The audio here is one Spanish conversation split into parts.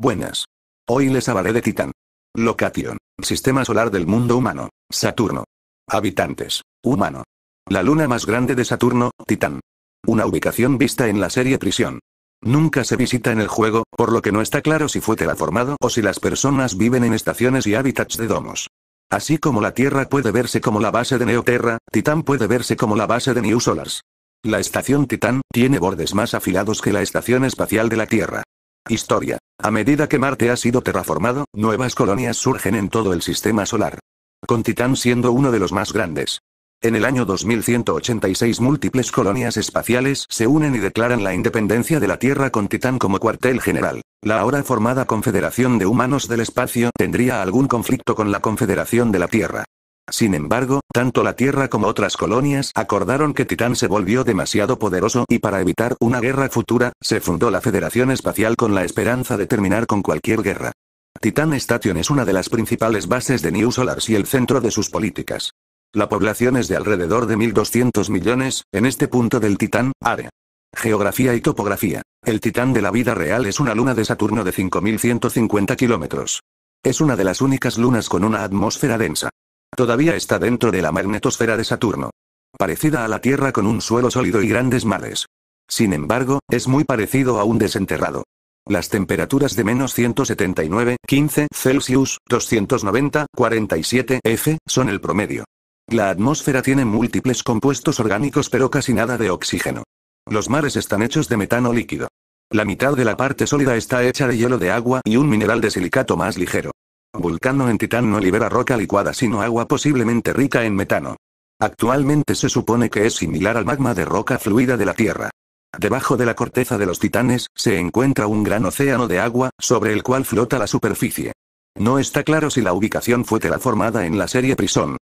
Buenas. Hoy les hablaré de Titán. Location. Sistema solar del mundo humano. Saturno. Habitantes. Humano. La luna más grande de Saturno, Titán. Una ubicación vista en la serie Prisión. Nunca se visita en el juego, por lo que no está claro si fue terraformado o si las personas viven en estaciones y hábitats de domos. Así como la Tierra puede verse como la base de Neoterra, Titán puede verse como la base de New Solars. La estación Titán tiene bordes más afilados que la estación espacial de la Tierra. Historia. A medida que Marte ha sido terraformado, nuevas colonias surgen en todo el sistema solar. Con Titán siendo uno de los más grandes. En el año 2186 múltiples colonias espaciales se unen y declaran la independencia de la Tierra con Titán como cuartel general. La ahora formada Confederación de Humanos del Espacio tendría algún conflicto con la Confederación de la Tierra. Sin embargo, tanto la Tierra como otras colonias acordaron que Titán se volvió demasiado poderoso y para evitar una guerra futura, se fundó la Federación Espacial con la esperanza de terminar con cualquier guerra. Titán Station es una de las principales bases de New Solar y el centro de sus políticas. La población es de alrededor de 1.200 millones, en este punto del Titán, área. Geografía y topografía. El Titán de la vida real es una luna de Saturno de 5.150 kilómetros. Es una de las únicas lunas con una atmósfera densa. Todavía está dentro de la magnetosfera de Saturno. Parecida a la Tierra con un suelo sólido y grandes mares. Sin embargo, es muy parecido a un desenterrado. Las temperaturas de menos 179, 15 Celsius, 290, 47 F, son el promedio. La atmósfera tiene múltiples compuestos orgánicos pero casi nada de oxígeno. Los mares están hechos de metano líquido. La mitad de la parte sólida está hecha de hielo de agua y un mineral de silicato más ligero. Vulcano en Titán no libera roca licuada sino agua posiblemente rica en metano. Actualmente se supone que es similar al magma de roca fluida de la Tierra. Debajo de la corteza de los titanes, se encuentra un gran océano de agua, sobre el cual flota la superficie. No está claro si la ubicación fue terraformada en la serie Prison.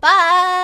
Bye.